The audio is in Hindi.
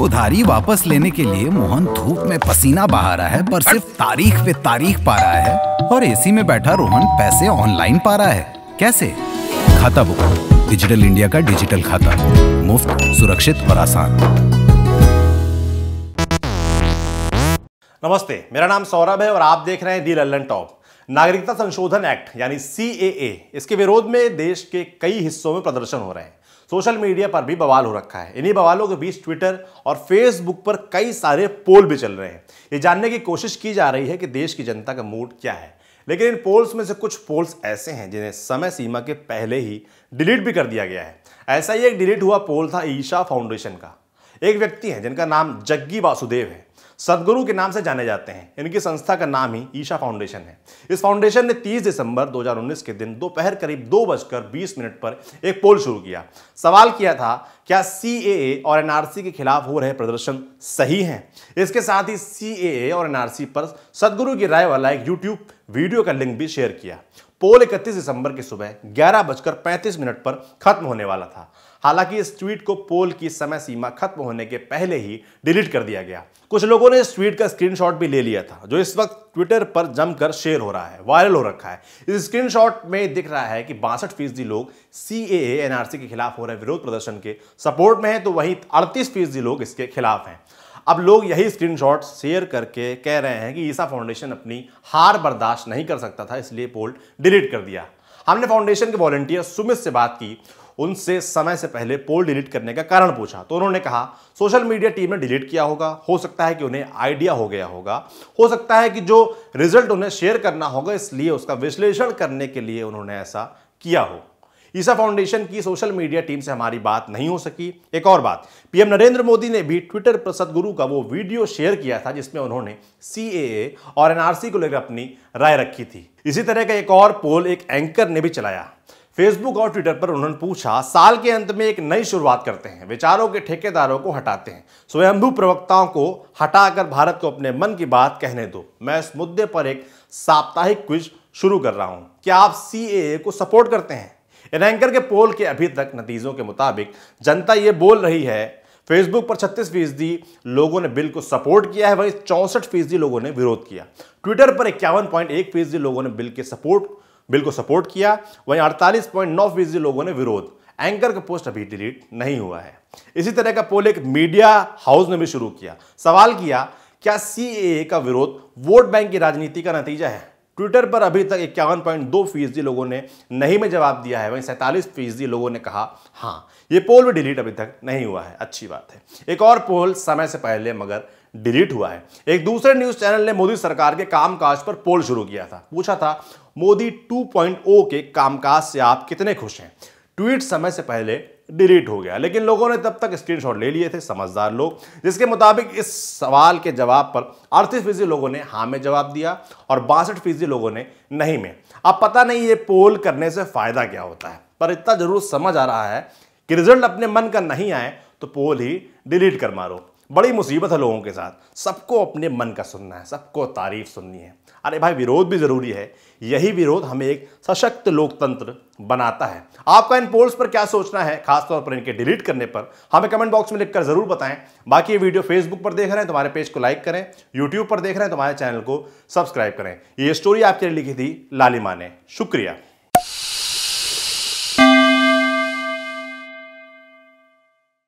उधारी वापस लेने के लिए मोहन धूप में पसीना बहा रहा है पर सिर्फ तारीख पे तारीख पा रहा है और एसी में बैठा रोहन पैसे ऑनलाइन पा रहा है कैसे खाता बुक डिजिटल इंडिया का डिजिटल खाता मुफ्त सुरक्षित और आसान नमस्ते मेरा नाम सौरभ है और आप देख रहे हैं दी लल्लन टॉप नागरिकता संशोधन एक्ट यानी सी इसके विरोध में देश के कई हिस्सों में प्रदर्शन हो रहे हैं सोशल मीडिया पर भी बवाल हो रखा है इन्हीं बवालों के बीच ट्विटर और फेसबुक पर कई सारे पोल भी चल रहे हैं ये जानने की कोशिश की जा रही है कि देश की जनता का मूड क्या है लेकिन इन पोल्स में से कुछ पोल्स ऐसे हैं जिन्हें समय सीमा के पहले ही डिलीट भी कर दिया गया है ऐसा ही एक डिलीट हुआ पोल था ईशा फाउंडेशन का एक व्यक्ति है जिनका नाम जग्गी वासुदेव है सदगुरु के नाम से जाने जाते हैं इनकी संस्था का नाम ही ईशा फाउंडेशन है इस फाउंडेशन ने 30 दिसंबर 2019 के दिन दोपहर करीब दो बजकर बीस मिनट पर एक पोल शुरू किया सवाल किया था क्या सी और एन के खिलाफ हो रहे प्रदर्शन सही हैं इसके साथ ही सी और एन पर सदगुरु की राय वाला एक यूट्यूब वीडियो का लिंक भी शेयर किया पोल 31 दिसंबर की सुबह ग्यारह बजकर पैंतीस मिनट पर खत्म होने वाला था हालांकि इस ट्वीट को पोल की समय सीमा खत्म होने के पहले ही डिलीट कर दिया गया कुछ लोगों ने इस ट्वीट का स्क्रीनशॉट भी ले लिया था जो इस वक्त ट्विटर पर जमकर शेयर हो रहा है वायरल हो रखा है इस स्क्रीनशॉट में दिख रहा है कि बासठ फीसदी लोग सी एनआरसी के खिलाफ हो रहे विरोध प्रदर्शन के सपोर्ट में है तो वहीं अड़तीस फीसदी लोग इसके खिलाफ हैं अब लोग यही स्क्रीनशॉट शेयर करके कह रहे हैं कि ईसा फाउंडेशन अपनी हार बर्दाश्त नहीं कर सकता था इसलिए पोल डिलीट कर दिया हमने फाउंडेशन के वॉलेंटियर सुमित से बात की उनसे समय से पहले पोल डिलीट करने का कारण पूछा तो उन्होंने कहा सोशल मीडिया टीम ने डिलीट किया होगा हो सकता है कि उन्हें आइडिया हो गया होगा हो सकता है कि जो रिजल्ट उन्हें शेयर करना होगा इसलिए उसका विश्लेषण करने के लिए उन्होंने ऐसा किया हो ईसा फाउंडेशन की सोशल मीडिया टीम से हमारी बात नहीं हो सकी एक और बात पीएम नरेंद्र मोदी ने भी ट्विटर पर सदगुरु का वो वीडियो शेयर किया था जिसमें उन्होंने सी और एनआरसी को लेकर अपनी राय रखी थी इसी तरह का एक और पोल एक एंकर ने भी चलाया फेसबुक और ट्विटर पर उन्होंने पूछा साल के अंत में एक नई शुरुआत करते हैं विचारों के ठेकेदारों को हटाते हैं स्वयंभू प्रवक्ताओं को हटाकर भारत को अपने मन की बात कहने दो मैं इस मुद्दे पर एक साप्ताहिक क्विज शुरू कर रहा हूं क्या आप सी को सपोर्ट करते हैं एंकर के पोल के अभी तक नतीजों के मुताबिक जनता ये बोल रही है फेसबुक पर छत्तीस फीसदी लोगों ने बिल को सपोर्ट किया है वहीं चौंसठ फीसदी लोगों ने विरोध किया ट्विटर पर इक्यावन पॉइंट एक फीसदी लोगों ने बिल के सपोर्ट बिल को सपोर्ट किया वहीं अड़तालीस पॉइंट नौ फीसदी लोगों ने विरोध एंकर का पोस्ट अभी डिलीट नहीं हुआ है इसी तरह का पोल एक मीडिया हाउस ने भी शुरू किया सवाल किया क्या सी का विरोध वोट बैंक की राजनीति का नतीजा है ट्विटर पर अभी तक इक्यावन पॉइंट दो फीसदी लोगों ने नहीं में जवाब दिया है वहीं सैंतालीस फीसदी लोगों ने कहा हाँ ये पोल भी डिलीट अभी तक नहीं हुआ है अच्छी बात है एक और पोल समय से पहले मगर डिलीट हुआ है एक दूसरे न्यूज चैनल ने मोदी सरकार के कामकाज पर पोल शुरू किया था पूछा था मोदी 2.0 के कामकाज से आप कितने खुश हैं ट्वीट समय से पहले डिलीट हो गया लेकिन लोगों ने तब तक स्क्रीनशॉट ले लिए थे समझदार लोग जिसके मुताबिक इस सवाल के जवाब पर अड़तीस फीसदी लोगों ने हाँ में जवाब दिया और बासठ फीसदी लोगों ने नहीं में अब पता नहीं ये पोल करने से फायदा क्या होता है पर इतना जरूर समझ आ रहा है कि रिजल्ट अपने मन का नहीं आए तो पोल ही डिलीट कर मारो बड़ी मुसीबत है लोगों के साथ सबको अपने मन का सुनना है सबको तारीफ सुननी है अरे भाई विरोध भी ज़रूरी है यही विरोध हमें एक सशक्त लोकतंत्र बनाता है आपका इन पोल्स पर क्या सोचना है खासतौर पर इनके डिलीट करने पर हमें कमेंट बॉक्स में लिखकर ज़रूर बताएं बाकी ये वीडियो फेसबुक पर देख रहे हैं तो हमारे पेज को लाइक करें यूट्यूब पर देख रहे हैं तो हमारे चैनल को सब्सक्राइब करें ये स्टोरी आपके लिए लिखी थी लालिमा ने शुक्रिया